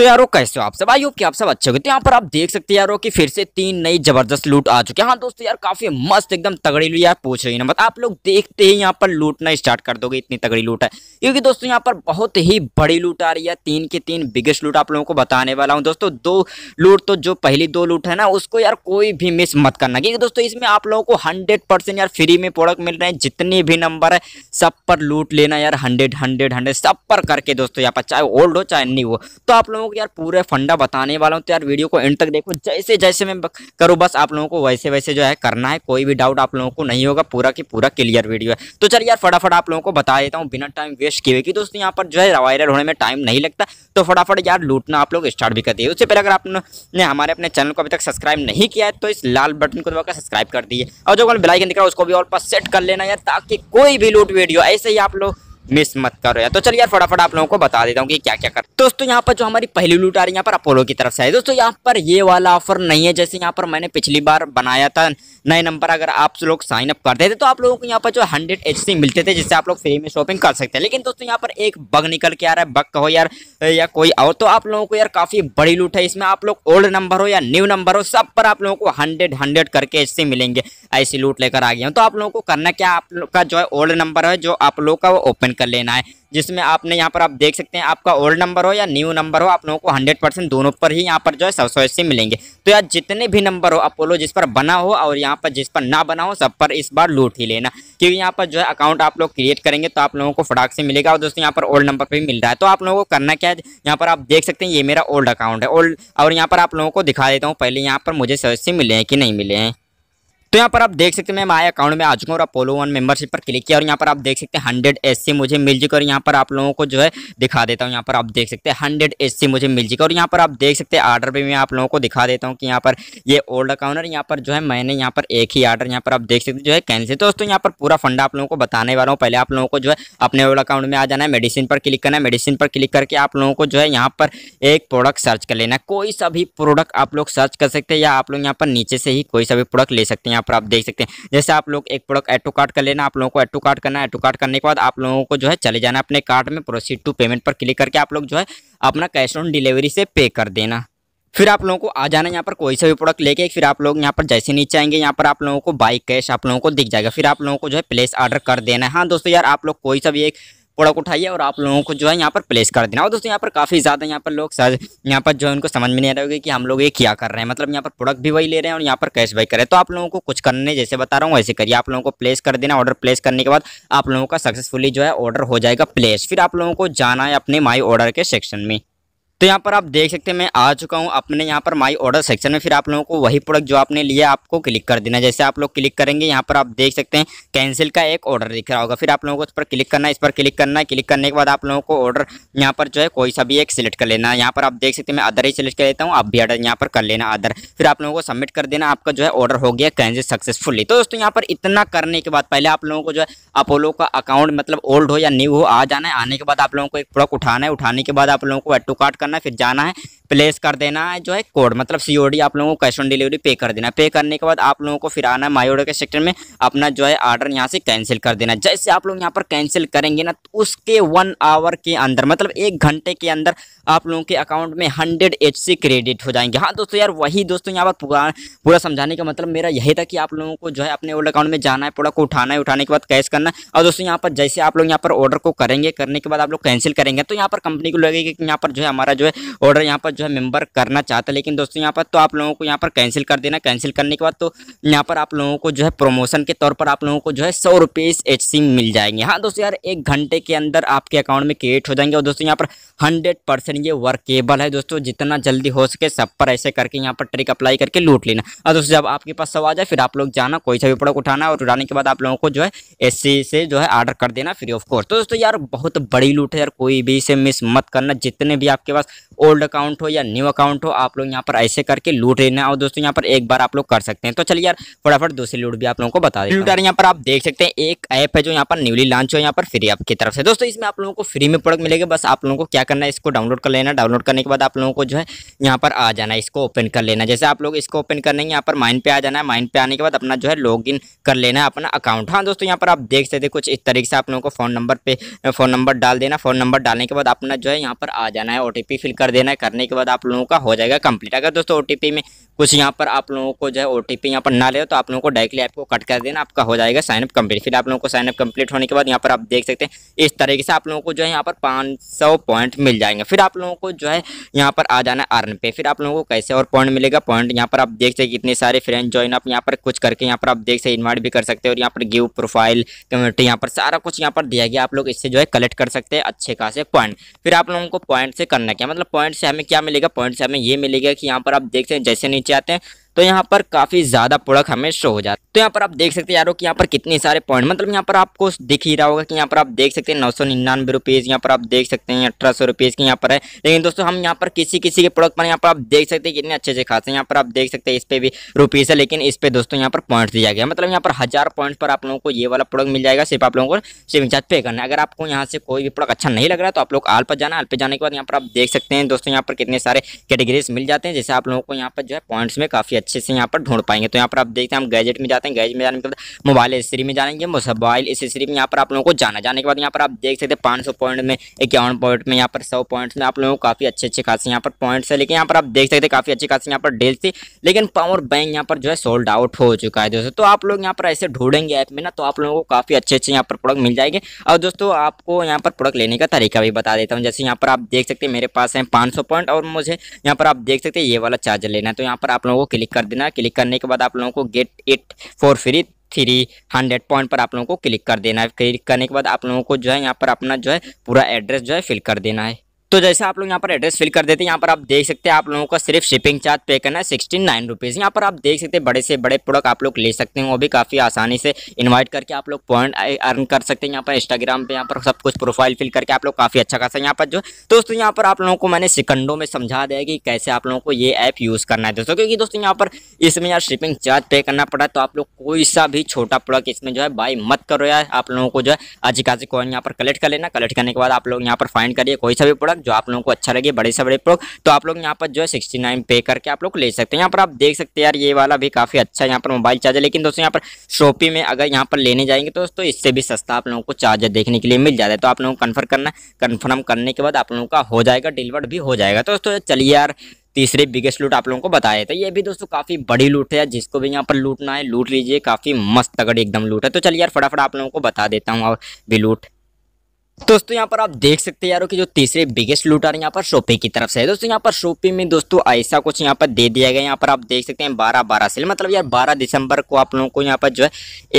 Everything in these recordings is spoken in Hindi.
तो यारो कैसे हो आप सब आई होप कि आप सब अच्छे हो तो यहाँ पर आप देख सकते हैं यारो कि फिर से तीन नई जबरदस्त लूट आ चुके हैं हाँ दोस्तों यार काफी मस्त एकदम तगड़ी लूट यार पूछ रही है ना मत आप लोग देखते ही यहाँ पर लूटना स्टार्ट कर दोगे इतनी तगड़ी लूट है क्योंकि दोस्तों यहाँ पर बहुत ही बड़ी लूट आ रही है तीन के तीन बिगेस्ट लूट आप लोगों को बताने वाला हूँ दोस्तों दो लूट तो जो पहली दो लूट है ना उसको यार कोई भी मिस मत करना क्योंकि दोस्तों इसमें आप लोगों को हंड्रेड यार फ्री में प्रोडक्ट मिल रहे हैं जितने भी नंबर है सब पर लूट लेना यार हंड्रेड हंड्रेड हंड्रेड सब पर करके दोस्तों यहाँ पर चाहे ओल्ड हो चाहे नहीं हो तो आप लोगों लोग यार पूरे फंडा बताने वाला हूँ तो यार वीडियो को एंड तक देखो जैसे जैसे मैं करूँ बस आप लोगों को वैसे वैसे जो है करना है कोई भी डाउट आप लोगों को नहीं होगा पूरा की पूरा क्लियर वीडियो है तो चल यार फटाफट आप लोगों को बता देता हूँ बिना टाइम वेस्ट किए कि दोस्तों यहाँ पर जो है वायरल होने में टाइम नहीं लगता तो फटाफट यार लूटना आप लोग स्टार्ट भी कर दिए उससे पहले अगर आपने हमारे अपने चैनल को अभी तक सब्सक्राइब नहीं किया है तो इस लाल बटन को दबाकर सब्सक्राइब कर दिए और जो बेलाइकन दिख रहा है उसको भी और पास सेट कर लेना यार ताकि कोई भी लूट वीडियो ऐसे ही आप लोग मिस मत करो यार तो चलिए यार फटाफट आप लोगों को बता देता हूँ कि क्या क्या कर दोस्तों यहाँ पर जो हमारी पहली लूट आ रही है यहाँ पर अपोलो की तरफ से है दोस्तों यहाँ पर ये वाला ऑफर नहीं है जैसे यहाँ पर मैंने पिछली बार बनाया था नए नंबर अगर आप लोग साइन अप करते थे तो आप लोगों को यहाँ पर जो हंड्रेड एच मिलते थे जिससे आप लोग फ्री में शॉपिंग कर सकते हैं लेकिन दोस्तों यहाँ पर एक बग निकल के आ रहा है बग कहो यार या कोई और तो आप लोगों को यार काफ़ी बड़ी लूट है इसमें आप लोग ओल्ड नंबर हो या न्यू नंबर हो सब पर आप लोगों को हंड्रेड हंड्रेड करके एच मिलेंगे ऐसी लूट लेकर आ गया तो आप लोगों को करना क्या आप लोग का जो है ओल्ड नंबर है जो आप लोग का वो ओपन कर लेना है जिसमें आपने यहाँ पर आप देख सकते हैं आपका ओल्ड नंबर हो या न्यू नंबर हो आप लोगों को हंड्रेड परसेंट दोनों पर ही यहाँ पर जो है सौ सौ अस्सी मिलेंगे तो यार जितने भी नंबर हो अपोलो जिस पर बना हो और यहाँ पर जिस पर ना बना हो सब पर इस बार लूट ही लेना क्योंकि यहाँ पर जो है अकाउंट आप लोग क्रिएट करेंगे तो आप लोगों को फटाक से मिलेगा और दोस्तों यहाँ पर ओल्ड नंबर पर भी मिल रहा है तो आप लोगों को करना क्या है यहाँ पर आप देख सकते हैं ये मेरा ओल्ड अकाउंट है ओल्ड और यहाँ पर आप लोगों को दिखा देता हूँ पहले यहाँ पर मुझे सौ मिले हैं कि नहीं मिले हैं तो यहाँ पर आप देख सकते हैं मैं माया अकाउंट में आ चुका हूँ और अपोलो वन मेंबरशिप पर क्लिक किया और यहाँ पर आप देख सकते हैं हंड्रेड एस मुझे मिल चुका और यहाँ पर आप लोगों को जो है दिखा देता हूँ यहाँ पर आप देख सकते हैं हंड्रेड एस मुझे मिल चुका और यहाँ पर आप देख सकते हैं आर्डर भी मैं आप लोगों को दिखा देता हूँ कि यहाँ पर ये ओल्ड अकाउंट है यहाँ पर जो है मैंने यहाँ पर एक ही आर्डर यहाँ पर आप देख सकते जो है कैंसिल दोस्तों यहाँ पर पूरा फंडा आप लोगों को बताने वाला हूँ पहले आप लोगों को जो है अपने ओल्ड अकाउंट में आ जाना है मेडिसिन पर क्लिक करना है मेडिसिन पर क्लिक करके आप लोगों को जो है यहाँ पर एक प्रोडक्ट सर्च कर लेना है कोई सा भी प्रोडक्ट आप लोग सर्च कर सकते हैं या आप लोग यहाँ पर नीचे से ही कोई सा भी प्रोडक्ट ले सकते हैं यहाँ पर आप देख सकते हैं जैसे आप लोग एक प्रोडक्ट एड कार्ड कर लेना आप लोगों को एड कार्ड करना है टू कार्ड करने के बाद आप लोगों को जो है चले जाना अपने कार्ड में प्रोसीड टू पेमेंट पर क्लिक करके आप लोग जो है अपना कैश ऑन डिलीवरी से पे कर देना फिर आप लोगों को आ जाना यहाँ पर कोई सा भी प्रोडक्ट लेके फिर आप लोग यहाँ पर जैसे नीचे आएंगे यहाँ पर आप लोगों को बाइक कैश आप लोगों को दिख जाएगा फिर आप लोगों को जो है प्लेस ऑर्डर कर देना है हाँ दोस्तों यार आप लोग कोई सा भी एक प्रोडक्ट उठाइए और आप लोगों को जो है यहाँ पर प्लेस कर देना और दोस्तों यहाँ पर काफ़ी ज़्यादा यहाँ पर लोग सर यहाँ पर जो है उनको समझ में नहीं आ रहा होगी कि हम लोग ये क्या कर रहे हैं मतलब यहाँ पर प्रोडक्ट भी वही ले रहे हैं और यहाँ पर कैश बाई कर रहे हैं तो आप लोगों को कुछ करने जैसे बता रहा हूँ वैसे करिए आप लोगों को प्लेस कर देना ऑर्डर प्लेस करने के बाद आप लोगों का सक्सेसफुली जो है ऑर्डर हो जाएगा प्लेस फिर आप लोगों को जाना है अपने माई ऑर्डर के सेक्शन में तो यहाँ पर आप देख सकते हैं मैं आ चुका हूँ अपने यहाँ पर माई ऑर्डर सेक्शन में फिर आप लोगों को वही प्रोडक्ट जो आपने लिया आपको क्लिक कर देना जैसे आप लोग क्लिक करेंगे यहाँ पर आप देख सकते हैं कैंसिल का एक ऑर्डर दिख रहा होगा फिर आप लोगों को इस पर क्लिक करना है इस पर क्लिक करना है क्लिक करने के बाद आप लोगों को ऑर्डर यहाँ पर जो है कोई सा भी एक सिलेक्ट कर लेना है यहाँ पर आप देख सकते हैं मैं अदर ही सिलेक्ट कर लेता हूँ आप भी ऑर्डर यहाँ पर कर लेना अदर फिर आप लोगों को सबमिट कर देना आपका जो है ऑर्डर हो गया कैंसिल सक्सेसफुली तो दोस्तों यहाँ पर इतना करने के बाद पहले आप लोगों को जो है अपोलो का अकाउंट मतलब ओल्ड हो या न्यू हो आ जाना है आने के बाद आप लोगों को एक प्रोडक्ट उठाना है उठाने के बाद आप लोगों को एड टू करना करना है फिर जाना है प्लेस कर देना है जो है कोड मतलब सी आप लोगों को कैश ऑन डिलीवरी पे कर देना पे करने के बाद आप लोगों को फिर आना है माई ऑर्डर के सेक्टर में अपना जो है ऑर्डर यहाँ से कैंसिल कर देना जैसे आप लोग यहाँ पर कैंसिल करेंगे ना तो उसके वन आवर के अंदर मतलब एक घंटे के अंदर आप लोगों के अकाउंट में हंड्रेड एच क्रेडिट हो जाएंगे हाँ दोस्तों यार वही दोस्तों यहाँ पर पूरा पूरा समझाने का मतलब मेरा यही था कि आप लोगों को जो है अपने ओल्ड अकाउंट में जाना है पूरा को उठाना है उठाने के बाद कैश करना है और दोस्तों यहाँ पर जैसे आप लोग यहाँ पर ऑर्डर को करेंगे करने के बाद आप लोग कैंसिल करेंगे तो यहाँ पर कंपनी को लगेगा कि यहाँ पर जो है हमारा जो है ऑर्डर यहाँ पर जो है मेंबर करना चाहते हैं लेकिन दोस्तों यहाँ पर तो आप लोगों को यहाँ पर कैंसिल कर देना कैंसिल करने के बाद तो यहाँ पर आप लोगों को जो है प्रमोशन के तौर पर आप लोगों को जो है सौ रुपये एच मिल जाएंगे हाँ दोस्तों यार एक घंटे के अंदर आपके अकाउंट में क्रिएट हो जाएंगे और दोस्तों यहाँ पर हंड्रेड परसेंट ये वर्केबल है दोस्तों जितना जल्दी हो सके सब पर ऐसे करके यहाँ पर ट्रिक अप्लाई करके लूट लेना और दोस्तों जब आपके पास सब आ जाए फिर आप लोग जाना कोई सा भी प्रोडक्ट उठाना और उठाने के बाद आप लोगों को जो है एस से जो है ऑर्डर कर देना फ्री ऑफ कॉस्ट तो दोस्तों यार बहुत बड़ी लूट है यार कोई भी इसे मिस मत करना जितने भी आपके पास ओल्ड अकाउंट हो या न्यू अकाउंट हो आप लोग यहाँ पर ऐसे करके लूट लेना और दोस्तों यहाँ पर एक बार आप लोग कर सकते हैं तो चलिए यार फटाफट दूसरी लूट भी आप लोगों को बता दें लूटार यहाँ पर आप देख सकते हैं एक ऐप है जो यहाँ पर न्यूली लॉन्च हो यहाँ पर फ्री आपकी तरफ से दोस्तों इसमें आप लोगों को फ्री में प्रोडक्ट मिलेगा बस आप लोगों को क्या करना है इसको डाउनलोड कर लेना डाउनलोड करने के बाद आप लोगों को जो है यहाँ पर आ जाना है इसको ओपन कर लेना जैसे आप लोग इसको ओपन करने यहाँ पर माइंड पे आ जाना है माइंड पे आने के बाद अपना जो है लॉग कर लेना है अपना अकाउंट हाँ दोस्तों यहाँ पर आप देख सकते कुछ इस तरीके से आप लोगों को फोन नंबर पे फोन नंबर डाल देना फोन नंबर डालने के बाद अपना जो है यहाँ पर आ जाना है ओ फिल कर देना है करने के बाद आप लोगों का हो जाएगा कंप्लीट अगर दोस्तों ओ में कुछ यहाँ पर आप लोगों को जो है ओ टी यहाँ पर ना ले तो आप लोगों को डायरेक्टली ऐप को कट कर देना आपका हो जाएगा साइनअप कंप्लीट फिर आप लोगों को साइनअप कंप्लीट होने के बाद यहाँ पर आप देख सकते हैं इस तरीके से आप लोगों को जो है यहाँ पर पाँच पॉइंट मिल जाएंगे फिर आप लोगों को जो है यहाँ पर आ जाना अर्न पे फिर आप लोगों को कैसे और पॉइंट मिलेगा पॉइंट यहाँ पर आप देख सकते इतने सारे फ्रेंड ज्वाइन आप यहाँ पर कुछ करके यहाँ पर आप देख सकते इन्वाइट भी कर सकते हैं और यहाँ पर गिव प्रोफाइल कम्युनिटी यहाँ पर सारा कुछ यहाँ पर दिया गया आप लोग इससे जो है कलेक्ट कर सकते हैं अच्छे खासे पॉइंट फिर आप लोगों को पॉइंट से करना क्या मतलब पॉइंट से हमें क्या मिलेगा पॉइंट सेवन ये मिलेगा कि यहाँ पर आप देखते हैं जैसे नीचे आते हैं तो यहाँ पर काफ़ी ज़्यादा प्रोडक्ट हमें शो हो जाता है तो यहाँ पर आप देख सकते हैं यारो कि यहाँ पर कितने सारे पॉइंट मतलब यहाँ पर आपको दिख ही रहा होगा कि यहाँ पर आप देख सकते हैं नौ सौ निन्यानवे रुपीज़ यहाँ पर आप देख सकते हैं अठारह सौ रुपीज़ के यहाँ पर है लेकिन दोस्तों हम यहाँ पर किसी किसी के प्रोडक्ट पर यहाँ पर आप देख सकते हैं कितने अच्छे से खास हैं यहाँ पर आप देख सकते हैं इस पे भी रुपीज़ है लेकिन इस पे दोस्तों यहाँ पर पॉइंट दिया गया मतलब यहाँ पर हज़ार पॉइंट पर आप लोगों को ये वाला प्रोडक्ट मिल जाएगा सिर्फ आप लोगों को सिर्फ चार्ज पे करना है अगर आपको यहाँ से कोई भी प्रोडक्ट अच्छा नहीं लग रहा तो आप लोग आल पर जाना आल पर जाने के बाद यहाँ पर आप देख सकते हैं दोस्तों यहाँ पर कितने सारे कैटेगरीज मिल जाते हैं जैसे आप लोगों को यहाँ पर जो है पॉइंट्स में काफ़ी अच्छे से यहाँ पर ढूंढ पाएंगे तो यहाँ पर आप देखते हैं हम गैजेट में जाते हैं गैजेट में जाने के बाद मोबाइल एसरी में जाएंगे मोबाइल एसेसरी में यहाँ पर आप लोगों को जाना जाने के बाद यहाँ पर आप देख सकते हैं पाँच पॉइंट में इक्यावन पॉइंट में यहाँ पर सौ पॉइंट्स में आप लोगों को काफ़ी अच्छे अच्छे खासे यहाँ पर पॉइंट्स है लेकिन यहाँ पर आप देख सकते हैं काफ़ी अच्छी खासी यहाँ पर डेल थी लेकिन पावर बैंक यहाँ पर जो है सोल्ड आउट हो चुका है दोस्तों तो आप लोग यहाँ पर ऐसे ढूंढेंगे ऐप में ना तो आप लोगों को काफ़ी अच्छे अच्छे यहाँ पर प्रोडक्ट मिल जाएंगे और दोस्तों आपको यहाँ पर प्रोडक्ट लेने का तरीका भी बता देता हूँ जैसे यहाँ पर आप देख सकते हैं मेरे पास है पाँच पॉइंट और मुझे यहाँ पर आप देख सकते हैं ये वाला चार्जर लेना है तो यहाँ पर आप लोगों को क्लिक क्लिक कर देना क्लिक करने के बाद आप लोगों को get it for free three hundred point पर आप लोगों को क्लिक कर देना है क्लिक करने के बाद आप लोगों को जो है यहाँ पर अपना जो है पूरा एड्रेस जो है फिल कर देना है तो जैसे आप लोग यहाँ पर एड्रेस फिल कर देते हैं यहाँ पर आप देख सकते हैं आप लोगों का सिर्फ शिपिंग चार्ज पे करना है सिक्सटी नाइन रुपीज़ यहाँ पर आप देख सकते हैं बड़े से बड़े प्रोडक्ट आप लोग ले सकते हैं वो भी काफ़ी आसानी से इन्वाइट करके आप लोग पॉइंट अर्न कर सकते हैं यहाँ पर इंस्टाग्राम पर यहाँ पर सब कुछ प्रोफाइल फिल करके आप लोग काफ़ी अच्छा खासा यहाँ पर जो दोस्तों यहाँ पर आप लोगों को मैंने सिकंडों में समझा दिया कि कैसे आप लोगों को ये ऐप यूज़ करना है दोस्तों क्योंकि दोस्तों यहाँ पर इसमें यार शिपिंग चार्ज पे करना पड़ा तो आप लोग कोई सा भी छोटा प्रोडक्ट इसमें जो है बाई मत करो यार आप लोगों को जो है अच्छी काजी कॉइन यहाँ पर कलेक्ट कर लेना कलेक्ट करने के बाद आप लोग यहाँ पर फाइंड करिए कोई सा भी प्रोडक्ट जो आप लोगों को अच्छा लगे बड़े से बड़े प्रोग तो आप लोग यहाँ पर जो है सिक्सटी पे करके आप लोग ले सकते हैं यहाँ पर आप देख सकते हैं यार ये वाला भी काफ़ी अच्छा यहाँ पर मोबाइल चार्जर लेकिन दोस्तों यहाँ पर शॉपी में अगर यहाँ पर लेने जाएंगे तो दोस्तों इससे भी सस्ता आप लोगों को चार्जर देखने के लिए मिल जाता है तो आप लोगों को कन्फर्म करना कन्फर्म करने के बाद आप लोगों का हो जाएगा डिलीवर भी हो जाएगा तो दोस्तों चलिए यार तीसरे बिगेस्ट लूट आप लोगों को बताया था ये भी दोस्तों काफ़ी बड़ी लूट है जिसको भी यहाँ पर लूटना है लूट लीजिए काफ़ी मस्त तगड़ी एकदम लूट है तो चलिए यार फटाफट आप लोगों को बता देता हूँ और भी लूट दोस्तों यहाँ पर आप देख सकते हैं यारो कि जो तीसरे बिगेस्ट लूटर यहाँ पर शोपे की तरफ से है दोस्तों यहाँ पर शोपे में दोस्तों ऐसा कुछ यहाँ पर दे दिया गया यहाँ पर आप देख सकते हैं बारह बारह सेल मतलब यार बारह दिसंबर को आप लोगों को यहाँ पर जो है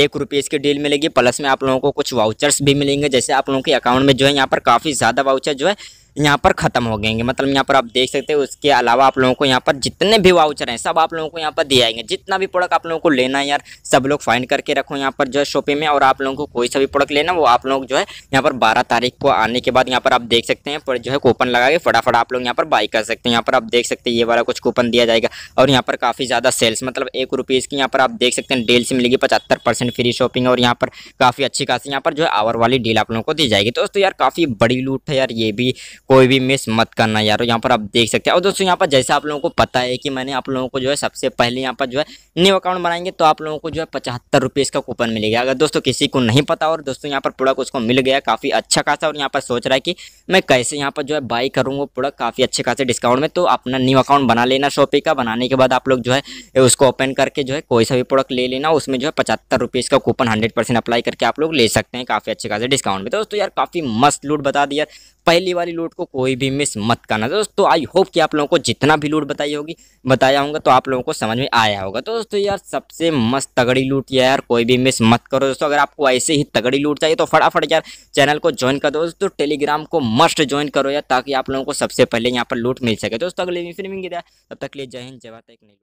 एक रुपये इसकी डील मिलेगी प्लस में आप लोगों को कुछ वाउचर्स भी मिलेंगे जैसे आप लोगों के अकाउंट में जो है यहाँ पर काफ़ी ज़्यादा वाउचर जो है यहाँ पर ख़त्म हो गएंगे मतलब यहाँ पर आप देख सकते हो उसके अलावा आप लोगों को यहाँ पर जितने भी वाउचर हैं सब आप लोगों को यहाँ पर दिए जाएंगे जितना भी प्रोडक्ट आप लोगों को लेना है यार सब लोग फाइंड करके रखो यहाँ पर जो है शॉपिंग में और आप लोगों को कोई सा भी प्रोडक्ट लेना वो आप लोग जो है यहाँ पर बारह तारीख को आने के बाद यहाँ पर आप देख सकते हैं जो है कूपन लगा के फटाफट आप लोग यहाँ पर बाई कर सकते हैं यहाँ पर आप देख सकते हैं ये वाला कुछ कूपन दिया जाएगा और यहाँ पर काफ़ी ज़्यादा सेल्स मतलब एक रुपीज़ की यहाँ पर आप देख सकते हैं डील से मिलेगी पचहत्तर परसेंट फ्री शॉपिंग और यहाँ पर काफ़ी अच्छी खासी यहाँ पर जो है आवर वाली डील आप लोगों को दी जाएगी दोस्तों यार काफ़ी बड़ी लूट है यार ये भी कोई भी मिस मत करना यार यहाँ पर आप देख सकते हैं और दोस्तों यहाँ पर जैसे आप लोगों को पता है कि मैंने आप लोगों को जो है सबसे पहले यहाँ पर जो है न्यू अकाउंट बनाएंगे तो आप लोगों को जो है पचहत्तर रुपीज़ का कूपन मिलेगा अगर दोस्तों किसी को नहीं पता और दोस्तों यहाँ पर प्रोडक्ट उसको मिल गया काफ़ी अच्छा खासा और यहाँ पर सोच रहा है कि मैं कैसे यहाँ पर जो है बाई करूँगा प्रोडक्ट काफ़ी अच्छे खासे डिस्काउंट में तो अपना न्यू अकाउंट बना लेना शॉपिंग का बनाने के बाद आप लोग जो है उसको ओपन करके जो है कोई सा भी प्रोडक्ट ले लेना उसमें जो है पचहत्तर रुपीज़ का कूपन हंड्रेड परसेंट अप्लाई करके आप लोग ले सकते हैं काफ़ी अच्छे खासे डिस्काउंट में तो दोस्तों यार काफ़ी मस्त लूट बता दिया पहली वाली लूट को कोई भी मिस मत करना तो दोस्तों आई होप कि आप लोगों को जितना भी लूट बताई होगी बताया होगा तो आप लोगों को समझ में आया होगा तो दोस्तों यार सबसे मस्त तगड़ी लूट है यार कोई भी मिस मत करो दोस्तों अगर आपको ऐसे ही तगड़ी लूट चाहिए तो फटाफट यार चैनल को ज्वाइन कर दो दोस्तों टेलीग्राम को मस्ट ज्वाइन करो यार ताकि आप लोगों को सबसे पहले यहाँ पर लूट मिल सके दोस्तों अगले फिल्मिंग तब तक लिए जय हिंद जवाब भारत